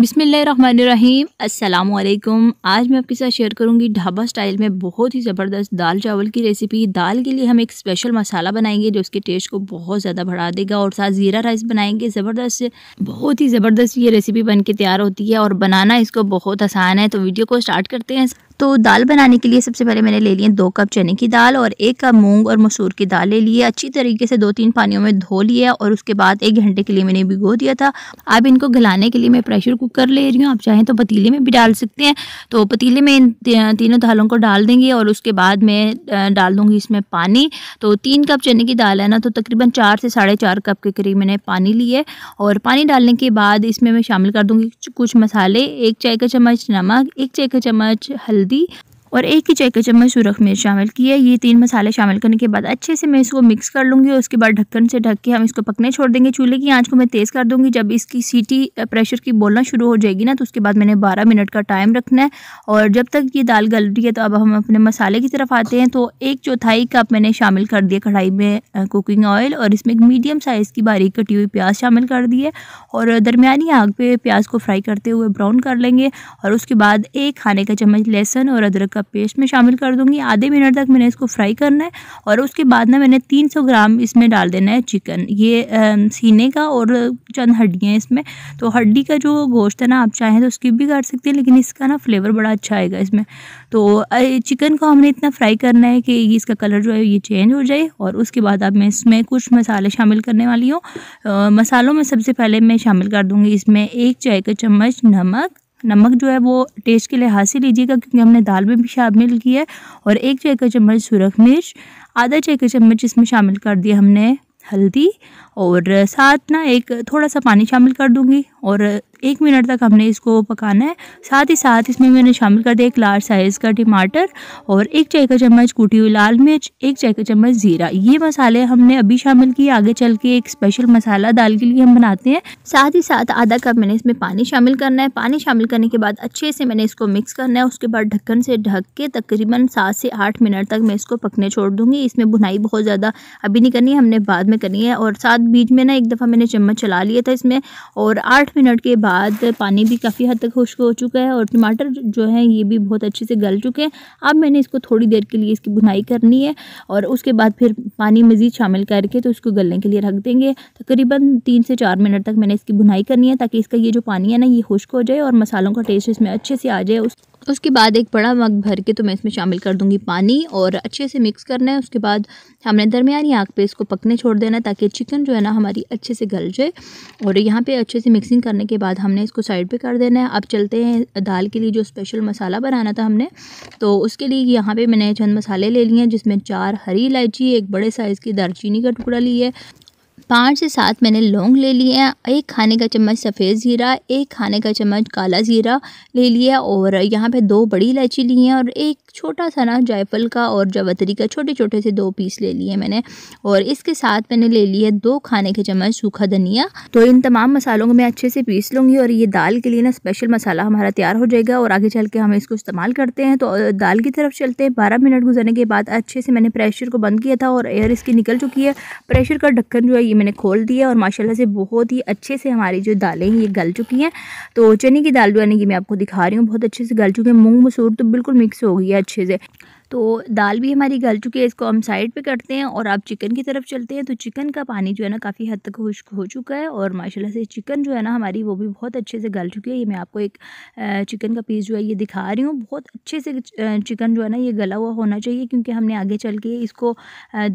बिसमीम अल्लाम आज मैं आपके साथ शेयर करूंगी ढाबा स्टाइल में बहुत ही ज़बरदस्त दाल चावल की रेसिपी दाल के लिए हम एक स्पेशल मसाला बनाएंगे जो उसके टेस्ट को बहुत ज़्यादा बढ़ा देगा और साथ ज़ीरा राइस बनाएंगे ज़बरदस्त बहुत ही ज़बरदस्त ये रेसिपी बन के तैयार होती है और बनाना इसको बहुत आसान है तो वीडियो को स्टार्ट करते हैं तो दाल बनाने के लिए सबसे पहले मैंने ले लिए दो कप चने की दाल और एक कप मूंग और मसूर की दाल ले ली है अच्छी तरीके से दो तीन पानियों में धो लिया और उसके बाद एक घंटे के लिए मैंने भिगो दिया था अब इनको गलाने के लिए मैं प्रेशर कुकर ले रही हूँ आप चाहें तो पतीले में भी डाल सकते हैं तो पतीले में इन तीनों दालों को डाल देंगे और उसके बाद मैं डाल दूँगी इसमें पानी तो तीन कप चने की दाल है ना तो तकरीबन चार से साढ़े चार कप के करीब मैंने पानी लिए और पानी डालने के बाद इसमें मैं शामिल कर दूँगी कुछ मसाले एक चाय का चम्मच नमक एक चाय का चम्मच हल्दी Modi और एक ही चाय का चम्मच सुरख मिर्च शामिल की है ये तीन मसाले शामिल करने के बाद अच्छे से मैं इसको मिक्स कर लूँगी और उसके बाद ढक्कन से ढक के हम इसको पकने छोड़ देंगे चूल्हे की आँच को मैं तेज़ कर दूँगी जब इसकी सीटी प्रेशर की बोलना शुरू हो जाएगी ना तो उसके बाद मैंने बारह मिनट का टाइम रखना है और जब तक ये दाल गल रही है तो अब हम अपने मसाले की तरफ आते हैं तो एक चौथाई कप मैंने शामिल कर दिया कढ़ाई में कुकिंग ऑयल और इसमें एक मीडियम साइज़ की बारीक कटी हुई प्याज शामिल कर दी है और दरमियानी आग पे प्याज को फ्राई करते हुए ब्राउन कर लेंगे और उसके बाद एक खाने का चम्मच लहसुन और अदरक का का पेस्ट में शामिल कर दूँगी आधे मिनट तक मैंने इसको फ्राई करना है और उसके बाद ना मैंने 300 ग्राम इसमें डाल देना है चिकन ये आ, सीने का और चंद हड्डियाँ इसमें तो हड्डी का जो गोश्त है ना आप चाहें तो स्किप भी कर सकते हैं लेकिन इसका ना फ्लेवर बड़ा अच्छा आएगा इसमें तो चिकन को हमने इतना फ्राई करना है कि इसका कलर जो है ये चेंज हो जाए और उसके बाद अब मैं इसमें कुछ मसाले शामिल करने वाली हूँ मसालों में सबसे पहले मैं शामिल कर दूँगी इसमें एक चाय का चम्मच नमक नमक जो है वो टेस्ट के लिहाज से लीजिएगा क्योंकि हमने दाल में भी शामिल की है और एक चाय का चम्मच सुरख मिर्च आधा चाय का चम्मच इसमें शामिल कर दिया हमने हल्दी और साथ ना एक थोड़ा सा पानी शामिल कर दूंगी और एक मिनट तक हमने इसको पकाना है साथ ही साथ इसमें मैंने शामिल कर दिया एक लार्ज साइज़ का टमाटर और एक चाय का चम्मच कूटी हुई लाल मिर्च एक चाय का चम्मच ज़ीरा ये मसाले हमने अभी शामिल किए आगे चल के एक स्पेशल मसाला दाल के लिए हम बनाते हैं साथ ही साथ आधा कप मैंने इसमें पानी शामिल करना है पानी शामिल करने के बाद अच्छे से मैंने इसको मिक्स करना है उसके बाद ढक्कन से ढक के तकरीबन सात से आठ मिनट तक मैं इसको पकने छोड़ दूंगी इसमें बुनाई बहुत ज़्यादा अभी नहीं करनी है हमने बाद में करनी है और साथ बीच में ना एक दफ़ा मैंने चम्मच चला लिया था इसमें और आठ मिनट के बाद बाद पानी भी काफ़ी हद तक खुश्क हो चुका है और टमाटर जो है ये भी बहुत अच्छे से गल चुके हैं अब मैंने इसको थोड़ी देर के लिए इसकी बुनाई करनी है और उसके बाद फिर पानी मज़ीद शामिल करके तो इसको गलने के लिए रख देंगे तकरीबन तीन से चार मिनट तक मैंने इसकी बुनाई करनी है ताकि इसका ये जो पानी है ना ये खुश्क हो जाए और मसालों का टेस्ट इसमें अच्छे से आ जाए उस उसके बाद एक बड़ा मग भर के तो मैं इसमें शामिल कर दूंगी पानी और अच्छे से मिक्स करना है उसके बाद हमने दरमियानी आग पे इसको पकने छोड़ देना ताकि चिकन जो है ना हमारी अच्छे से गल जाए और यहाँ पे अच्छे से मिक्सिंग करने के बाद हमने इसको साइड पे कर देना है अब चलते हैं दाल के लिए जो स्पेशल मसाला बनाना था हमने तो उसके लिए यहाँ पर मैंने चंद मसाले ले लिए हैं जिसमें चार हरी इलायची एक बड़े साइज़ की दालचीनी का टुकड़ा ली है पाँच से सात मैंने लौंग ले लिए हैं एक खाने का चम्मच सफ़ेद ज़ीरा एक खाने का चम्मच काला ज़ीरा ले लिया और यहाँ पे दो बड़ी इलायची ली हैं और एक छोटा सा ना जायफल का और जवतरी का छोटे छोटे से दो पीस ले लिए मैंने और इसके साथ मैंने ले लिया दो खाने के चम्मच सूखा धनिया तो इन तमाम मसालों को मैं अच्छे से पीस लूँगी और ये दाल के लिए ना स्पेशल मसाला हमारा तैयार हो जाएगा और आगे चल के हम इसको इस्तेमाल करते हैं तो दाल की तरफ चलते हैं बारह मिनट गुजरने के बाद अच्छे से मैंने प्रेशर को बंद किया था और एयर इसकी निकल चुकी है प्रेशर का ढक्कन जो है ये मैंने खोल दिया और माशाल्लाह से बहुत ही अच्छे से हमारी जो दालें हैं ये गल चुकी हैं तो चने की दाल जो है ना ये मैं आपको दिखा रही हूँ बहुत अच्छे से गल चुकी है मूँग मसूर तो बिल्कुल मिक्स हो गई है अच्छे से तो दाल भी हमारी गल चुकी है इसको हम साइड पे करते हैं और आप चिकन की तरफ चलते हैं तो चिकन का पानी जो है ना काफ़ी हद तक खुश्क हो चुका है और माशाल्लाह से चिकन जो है ना हमारी वो भी बहुत अच्छे से गल चुकी है ये मैं आपको एक चिकन का पीस जो है ये दिखा रही हूँ बहुत अच्छे से चिकन जो है ना ये गला हुआ होना चाहिए क्योंकि हमने आगे चल के इसको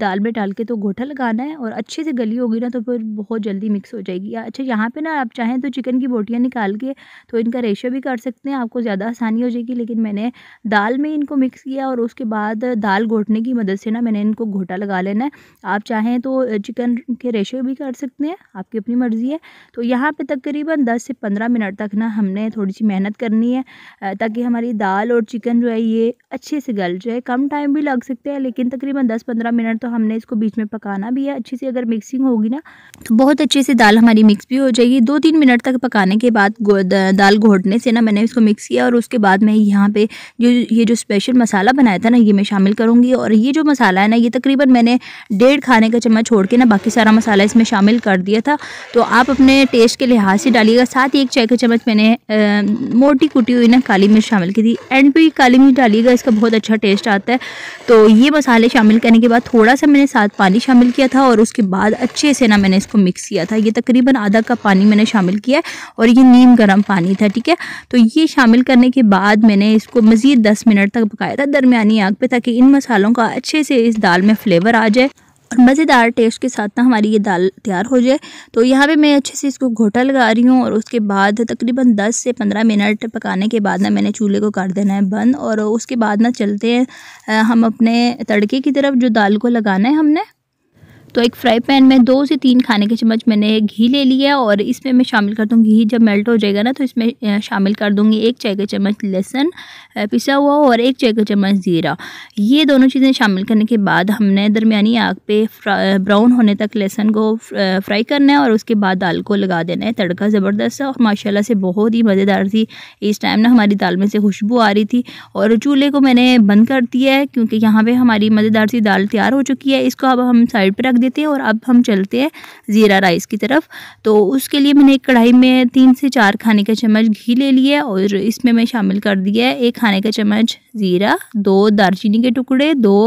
दाल में डाल के तो गोठा लगाना है और अच्छे से गली होगी ना तो फिर बहुत जल्दी मिक्स हो जाएगी अच्छा यहाँ पर ना आप चाहें तो चिकन की बोटियाँ निकाल के तो इनका रेशा भी कर सकते हैं आपको ज़्यादा आसानी हो जाएगी लेकिन मैंने दाल में इनको मिक्स किया और उसके बाद दाल घोटने की मदद से ना मैंने इनको घोटा लगा लेना है आप चाहें तो चिकन के रेशे भी कर सकते हैं आपकी अपनी मर्ज़ी है तो यहाँ पे तकरीबन दस से पंद्रह मिनट तक ना हमने थोड़ी सी मेहनत करनी है ताकि हमारी दाल और चिकन जो है ये अच्छे से गल जाए कम टाइम भी लग सकते हैं लेकिन तकरीबन दस पंद्रह मिनट तो हमने इसको बीच में पकाना भी है अच्छे से अगर मिक्सिंग होगी ना तो बहुत अच्छे से दाल हमारी मिक्स भी हो जाएगी दो तीन मिनट तक पकाने के बाद दाल घोटने से ना मैंने इसको मिक्स किया और उसके बाद मैं यहाँ पे जो ये जो स्पेशल मसाला बनाया था था ना ये मैं शामिल करूँगी और ये जो मसाला है ना ये तकरीबन मैंने डेढ़ खाने का चम्मच छोड़ के ना बाकी सारा मसाला इसमें शामिल कर दिया था तो आप अपने टेस्ट के लिहाज से डालिएगा साथ ही एक चाय का चम्मच मैंने आ, मोटी कुटी हुई ना काली मिर्च शामिल की थी एंड पे काली मिर्च डालिएगा इसका बहुत अच्छा टेस्ट आता है तो ये मसाले शामिल करने के बाद थोड़ा सा मैंने साथ पानी शामिल किया था और उसके बाद अच्छे से ना मैंने इसको मिक्स किया था ये तकरीबन आधा कप पानी मैंने शामिल किया और ये नीम गर्म पानी था ठीक है तो ये शामिल करने के बाद मैंने इसको मज़ीद दस मिनट तक पकाया था दरमिया धीमी आग पे ताकि इन मसालों का अच्छे से इस दाल में फ्लेवर आ जाए और मज़ेदार टेस्ट के साथ ना हमारी ये दाल तैयार हो जाए तो यहाँ पे मैं अच्छे से इसको घोटा लगा रही हूँ और उसके बाद तकरीबन 10 से 15 मिनट पकाने के बाद ना मैंने चूल्हे को कर देना है बंद और उसके बाद ना चलते हैं हम अपने तड़के की तरफ जो दाल को लगाना है हमने तो एक फ्राई पैन में दो से तीन खाने के चम्मच मैंने घी ले लिया और इसमें मैं शामिल कर दूँगी घी जब मेल्ट हो जाएगा ना तो इसमें शामिल कर दूँगी एक चाय का चम्मच लहसुन पिसा हुआ और एक चाय का चम्मच ज़ीरा ये दोनों चीज़ें शामिल करने के बाद हमने दरमियानी आग पे ब्राउन होने तक लहसुन को फ्राई करना है और उसके बाद दाल को लगा देना है तड़का ज़बरदस्त है और माशाला से बहुत ही मज़ेदार थी इस टाइम ना हमारी दाल में से खुशबू आ रही थी और चूल्हे को मैंने बंद कर दिया है क्योंकि यहाँ पर हमारी मज़ेदार सी दाल तैयार हो चुकी है इसको अब हम साइड पर रख दिया देते हैं और अब हम चलते हैं ज़ीरा राइस की तरफ तो उसके लिए मैंने एक कढ़ाई में तीन से चार खाने का चम्मच घी ले लिया और इसमें मैं शामिल कर दिया है एक खाने का चम्मच ज़ीरा दो दालचीनी के टुकड़े दो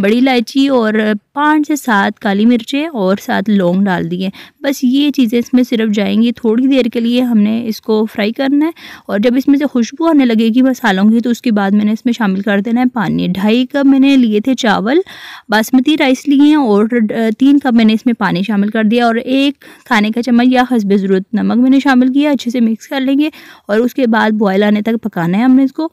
बड़ी इलायची और पाँच से सात काली मिर्चें और सात लौंग डाल दिए बस ये चीज़ें इसमें सिर्फ जाएंगी थोड़ी देर के लिए हमने इसको फ्राई करना है और जब इसमें से खुशबू आने लगेगी मसालों की तो उसके बाद मैंने इसमें शामिल कर देना है पानी ढाई कप मैंने लिए थे चावल बासमती राइस लिए हैं और तीन कप मैंने इसमें पानी शामिल कर दिया और एक खाने का चम्मच या हसब ज़रूरत नमक मैंने शामिल किया अच्छे से मिक्स कर लेंगे और उसके बाद बॉयल आने तक पकाना है हमने इसको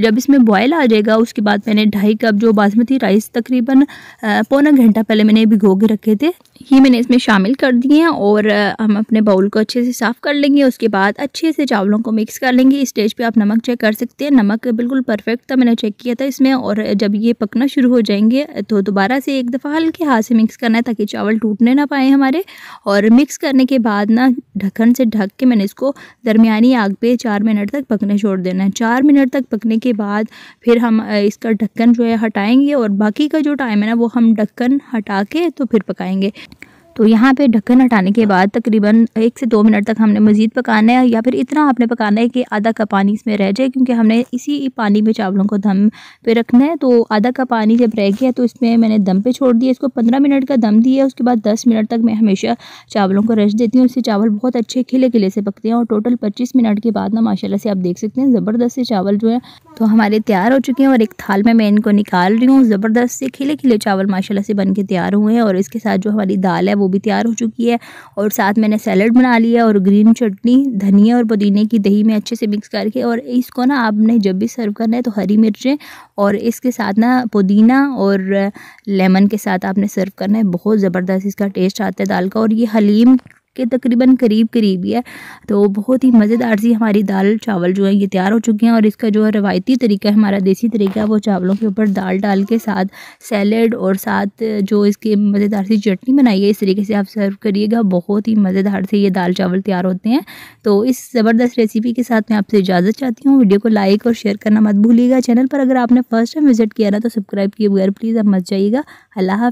जब इसमें बॉयल आ जाएगा उसके बाद मैंने ढाई कप जो बासमती राइस तकरीबन पौना घंटा पहले मैंने भिगो के रखे थे ही मैंने इसमें शामिल कर दिए हैं और हम अपने बाउल को अच्छे से साफ़ कर लेंगे उसके बाद अच्छे से चावलों को मिक्स कर लेंगे इस स्टेज पे आप नमक चेक कर सकते हैं नमक बिल्कुल परफेक्ट था मैंने चेक किया था इसमें और जब ये पकना शुरू हो जाएंगे तो दोबारा से एक दफ़ा हल्के हाथ से मिक्स करना है ताकि चावल टूटने ना पाए हमारे और मिक्स करने के बाद ना ढक्कन से ढक के मैंने इसको दरमिया आग पर चार मिनट तक पकने छोड़ देना है चार मिनट तक पकने के बाद फिर हम इसका ढक्कन जो है हटाएँगे और बाकी का जो टाइम है ना वो हम ढक्कन हटा के तो फिर पकाएँगे तो यहाँ पे ढक्कन हटाने के हाँ। बाद तकरीबन एक से दो मिनट तक हमने मज़ीद पकाना है या फिर इतना आपने पकाना है कि आधा कप पानी इसमें रह जाए क्योंकि हमने इसी पानी में चावलों को दम पे रखना है तो आधा कप पानी जब रह गया तो इसमें मैंने दम पे छोड़ दिया इसको पंद्रह मिनट का दम दिया उसके बाद दस मिनट तक मैं हमेशा चावलों को रच देती हूँ इससे चावल बहुत अच्छे खिले खिले से पकते हैं और टोटल पच्चीस मिनट के बाद ना माशाला से आप देख सकते हैं ज़बरदस्त से चावल जो है तो हमारे तैयार हो चुके हैं और एक थाल में मैं इनको निकाल रही हूँ ज़बरदस्त से खिले खिले चावल माशाला से बन के तैयार हुए हैं और इसके साथ जो हमारी दाल है वो वो भी तैयार हो चुकी है और साथ मैंने सैलड बना लिया और ग्रीन चटनी धनिया और पुदीने की दही में अच्छे से मिक्स करके और इसको ना आपने जब भी सर्व करना है तो हरी मिर्चें और इसके साथ ना पुदीना और लेमन के साथ आपने सर्व करना है बहुत ज़बरदस्त इसका टेस्ट आता है दाल का और ये हलीम के तकरीबन करीब करीब ही है तो बहुत ही मज़ेदार सी हमारी दाल चावल जो है ये तैयार हो चुके हैं और इसका जो है रवायती तरीका है हमारा देसी तरीका है वो चावलों के ऊपर दाल डाल के साथ सैलड और साथ जो इसके मज़ेदार सी चटनी बनाई है इस तरीके से आप सर्व करिएगा बहुत ही मज़ेदार से ये दाल चावल तैयार होते हैं तो इस ज़बरदस्त रेसिपी के साथ मैं आपसे इजाज़त चाहती हूँ वीडियो को लाइक और शेयर करना मत भूलिएगा चैनल पर अगर आपने फर्स्ट टाइम विजिट किया ना तो सब्सक्राइब किए बगैर प्लीज़ आप मत जाइएगा अल्लाह